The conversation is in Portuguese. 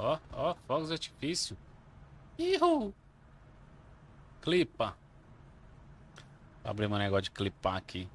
Ó, ó, fogos de artifício. Ihu! Clipa. Abrir um negócio de clipar aqui.